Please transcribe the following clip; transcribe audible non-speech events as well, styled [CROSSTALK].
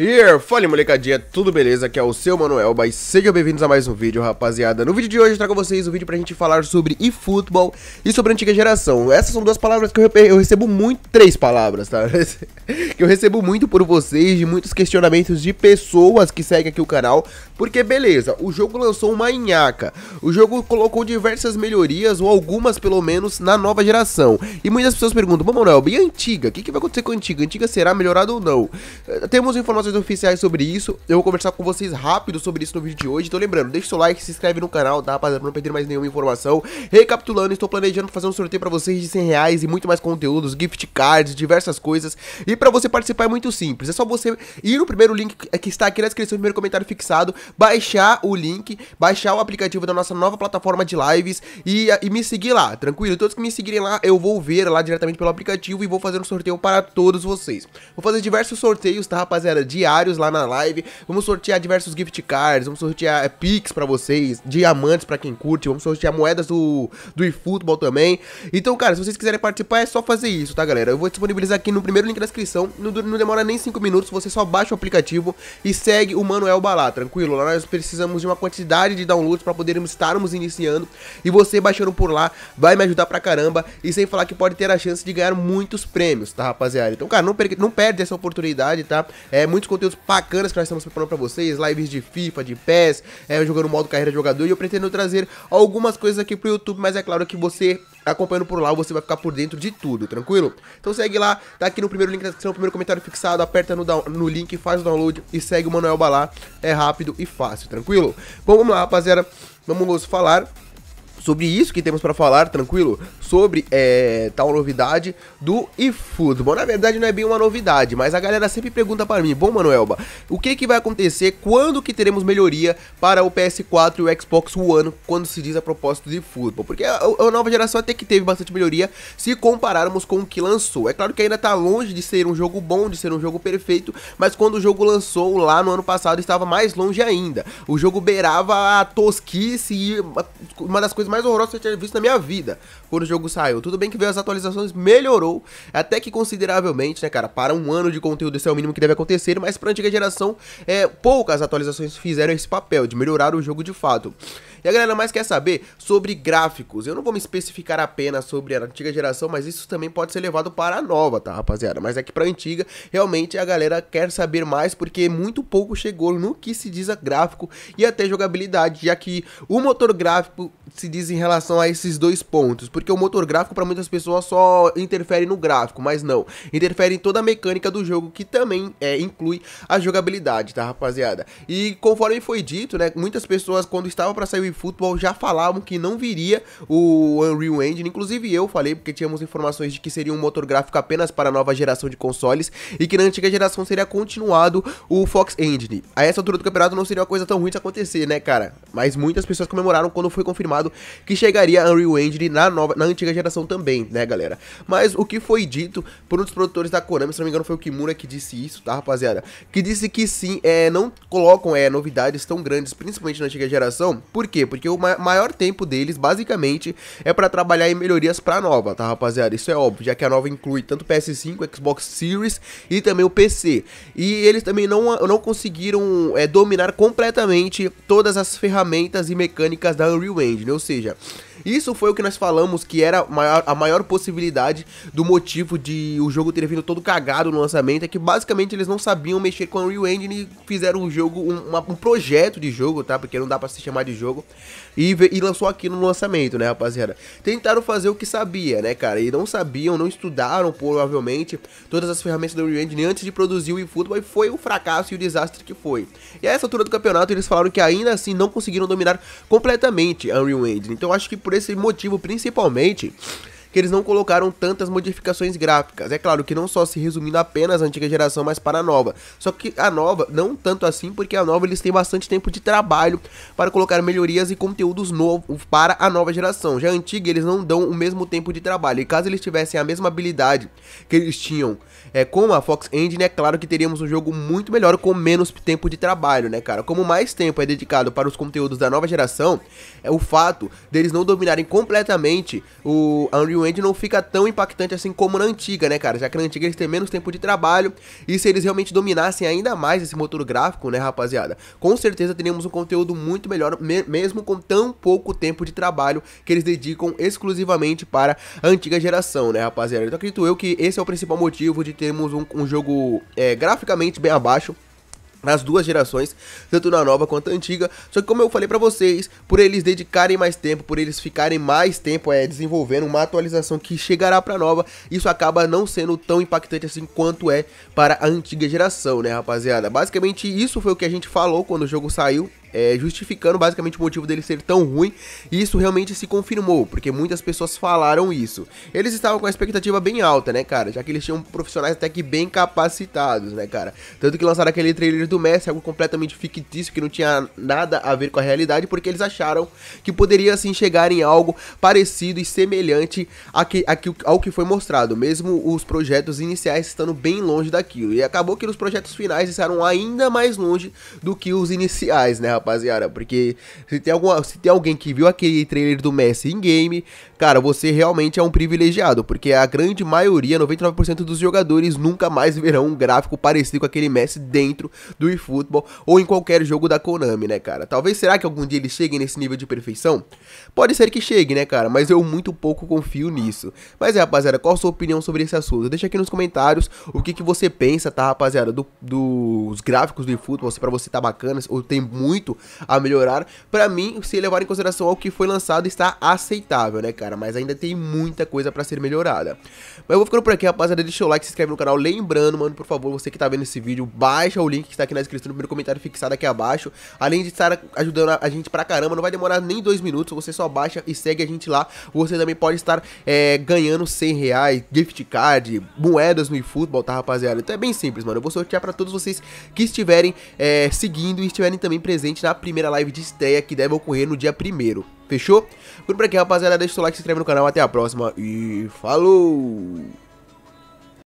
Here, fala molecadinha, tudo beleza? Aqui é o seu Manuel, mas sejam bem-vindos a mais um vídeo, rapaziada. No vídeo de hoje eu trago vocês um vídeo pra gente falar sobre eFootball e sobre antiga geração. Essas são duas palavras que eu, eu recebo muito, três palavras, tá? [LAUGHS] que eu recebo muito por vocês, de muitos questionamentos de pessoas que seguem aqui o canal, porque beleza, o jogo lançou uma inhaca. o jogo colocou diversas melhorias, ou algumas pelo menos, na nova geração. E muitas pessoas perguntam, bom Manuel, e a antiga? O que, que vai acontecer com a antiga? A antiga será melhorada ou não? Eh, temos informações oficiais sobre isso, eu vou conversar com vocês rápido sobre isso no vídeo de hoje. Então lembrando, deixa o seu like, se inscreve no canal, tá rapaziada, pra não perder mais nenhuma informação. Recapitulando, estou planejando fazer um sorteio pra vocês de 100 reais e muito mais conteúdos, gift cards, diversas coisas. E pra você participar é muito simples, é só você ir no primeiro link que é está aqui na descrição, no primeiro comentário fixado, baixar o link, baixar o aplicativo da nossa nova plataforma de lives e, e me seguir lá, tranquilo? Todos que me seguirem lá, eu vou ver lá diretamente pelo aplicativo e vou fazer um sorteio para todos vocês. Vou fazer diversos sorteios, tá, rapaziada? Diários lá na live. Vamos sortear diversos gift cards, vamos sortear é, Pix para vocês, diamantes para quem curte, vamos sortear moedas do, do eFootball também. Então, cara, se vocês quiserem participar, é só fazer isso, tá, galera? Eu vou disponibilizar aqui no primeiro link da descrição. Não, não demora nem 5 minutos, você só baixa o aplicativo e segue o Manuel Balá, tranquilo? lá, nós precisamos de uma quantidade de downloads para podermos estarmos iniciando. E você baixando por lá vai me ajudar pra caramba. E sem falar que pode ter a chance de ganhar muitos prêmios, tá, rapaziada? Então, cara, não, perca, não perde essa oportunidade, tá? É, muitos conteúdos bacanas que nós estamos preparando pra vocês, lives de FIFA, de PES, é, jogando modo carreira de jogador. E eu pretendo trazer algumas coisas aqui pro YouTube, mas é claro que você acompanhando por lá, você vai ficar por dentro de tudo, tranquilo? Então segue lá, tá aqui no primeiro link da descrição, primeiro comentário fixado, aperta no, down, no link, faz o download e segue o Manuel Balá. É rápido e fácil, tranquilo? Bom, vamos lá, rapaziada. Vamos falar sobre isso que temos para falar, tranquilo, sobre é, tal novidade do eFootball. Na verdade não é bem uma novidade, mas a galera sempre pergunta para mim, bom Manuelba, o que que vai acontecer, quando que teremos melhoria para o PS4 e o Xbox One, quando se diz a propósito de eFootball? Porque a, a, nova geração até que teve bastante melhoria, se compararmos com o que lançou. É claro que ainda está longe de ser um jogo bom, de ser um jogo perfeito, mas quando o jogo lançou lá no ano passado estava mais longe ainda. O jogo beirava a tosquice e uma das coisas mais horrorosa que eu tinha visto na minha vida quando o jogo saiu. Tudo bem que veio as atualizações, melhorou, até que consideravelmente, né, cara? Para um ano de conteúdo, esse é o mínimo que deve acontecer, mas para a antiga geração, é, poucas atualizações fizeram esse papel de melhorar o jogo de fato. E a galera mais quer saber sobre gráficos. Eu não vou me especificar apenas sobre a antiga geração, mas isso também pode ser levado para a nova, tá, rapaziada? Mas é que para a antiga, realmente a galera quer saber mais porque muito pouco chegou no que se diz a gráfico e até jogabilidade, já que o motor gráfico se diz em relação a esses dois pontos, porque o motor gráfico para muitas pessoas só interfere no gráfico, mas não, interfere em toda a mecânica do jogo que também é, inclui a jogabilidade, tá, rapaziada? E conforme foi dito, né, muitas pessoas quando estava para sair Football já falavam que não viria o Unreal Engine, inclusive eu falei, porque tínhamos informações de que seria um motor gráfico apenas para a nova geração de consoles e que na antiga geração seria continuado o Fox Engine. A essa altura do campeonato não seria uma coisa tão ruim de acontecer, né, cara? Mas muitas pessoas comemoraram quando foi confirmado que chegaria Unreal Engine na, nova, na antiga geração também, né, galera? Mas o que foi dito por um dos produtores da Konami, se não me engano foi o Kimura que disse isso, tá, rapaziada? Que disse que sim, é, não colocam é, novidades tão grandes, principalmente na antiga geração, porque quê? Porque o ma maior tempo deles, basicamente, é para trabalhar em melhorias para nova, tá, rapaziada? Isso é óbvio, já que a nova inclui tanto PS5, Xbox Series e também o PC. E eles também não, não conseguiram é, dominar completamente todas as ferramentas e mecânicas da Unreal Engine, ou seja... Isso foi o que nós falamos que era maior, a maior possibilidade do motivo de o jogo ter vindo todo cagado no lançamento, é que basicamente eles não sabiam mexer com a Unreal Engine e fizeram um jogo, um, uma, um projeto de jogo, tá? Porque não dá para se chamar de jogo. E, e lançou aqui no lançamento, né, rapaziada? Tentaram fazer o que sabia, né, cara? E não sabiam, não estudaram, provavelmente, todas as ferramentas da Unreal Engine antes de produzir o eFootball e foi o fracasso e o desastre que foi. E a essa altura do campeonato, eles falaram que ainda assim não conseguiram dominar completamente a Unreal Engine. Então, acho que por esse motivo principalmente que eles não colocaram tantas modificações gráficas. É claro que não só se resumindo apenas à antiga geração, mas para a nova. Só que a nova, não tanto assim, porque a nova eles têm bastante tempo de trabalho para colocar melhorias e conteúdos novos para a nova geração. Já a antiga, eles não dão o mesmo tempo de trabalho. E caso eles tivessem a mesma habilidade que eles tinham é, com a Fox Engine, é claro que teríamos um jogo muito melhor com menos tempo de trabalho, né, cara? Como mais tempo é dedicado para os conteúdos da nova geração, é o fato deles não dominarem completamente o Unreal não fica tão impactante assim como na antiga, né, cara? Já que na antiga eles têm menos tempo de trabalho, e se eles realmente dominassem ainda mais esse motor gráfico, né, rapaziada? Com certeza teríamos um conteúdo muito melhor, me mesmo com tão pouco tempo de trabalho que eles dedicam exclusivamente para a antiga geração, né, rapaziada? Então acredito eu que esse é o principal motivo de termos um, um jogo é, graficamente bem abaixo nas duas gerações, tanto na nova quanto na antiga. Só que como eu falei para vocês, por eles dedicarem mais tempo, por eles ficarem mais tempo é, desenvolvendo uma atualização que chegará para nova, isso acaba não sendo tão impactante assim quanto é para a antiga geração, né, rapaziada? Basicamente isso foi o que a gente falou quando o jogo saiu é, justificando basicamente o motivo dele ser tão ruim, e isso realmente se confirmou, porque muitas pessoas falaram isso. Eles estavam com a expectativa bem alta, né, cara? Já que eles tinham profissionais até que bem capacitados, né, cara? Tanto que lançaram aquele trailer do Messi, algo completamente fictício, que não tinha nada a ver com a realidade, porque eles acharam que poderia, assim, chegar em algo parecido e semelhante a que, a que, ao que foi mostrado, mesmo os projetos iniciais estando bem longe daquilo. E acabou que os projetos finais estavam ainda mais longe do que os iniciais, né, rapaziada. Porque se tem, alguma, se tem alguém que viu aquele trailer do Messi em game, cara, você realmente é um privilegiado. Porque a grande maioria, 99% dos jogadores, nunca mais verão um gráfico parecido com aquele Messi dentro do eFootball ou em qualquer jogo da Konami, né, cara? Talvez será que algum dia eles cheguem nesse nível de perfeição? Pode ser que chegue, né, cara? Mas eu muito pouco confio nisso. Mas é, rapaziada, qual a sua opinião sobre esse assunto? Deixa aqui nos comentários o que, que você pensa, tá, rapaziada, do, dos gráficos do eFootball, se pra você tá bacana ou tem muito muito a melhorar. Para mim, se levar em consideração ao que foi lançado, está aceitável, né, cara? Mas ainda tem muita coisa para ser melhorada. Mas eu vou ficando por aqui, rapaziada. Deixa o like, se inscreve no canal. Lembrando, mano, por favor, você que tá vendo esse vídeo, baixa o link que está aqui na descrição, no primeiro comentário fixado aqui abaixo. Além de estar ajudando a gente pra caramba, não vai demorar nem dois minutos. Você só baixa e segue a gente lá. Você também pode estar é, ganhando 100 reais, gift card, moedas no eFootball, tá, rapaziada? Então é bem simples, mano. Eu vou sortear para todos vocês que estiverem é, seguindo e estiverem também presentes na primeira live de estreia que deve ocorrer no dia 1 Fechou? Por aqui, rapaziada. Deixa o seu like, se inscreve no canal. Até a próxima e falou!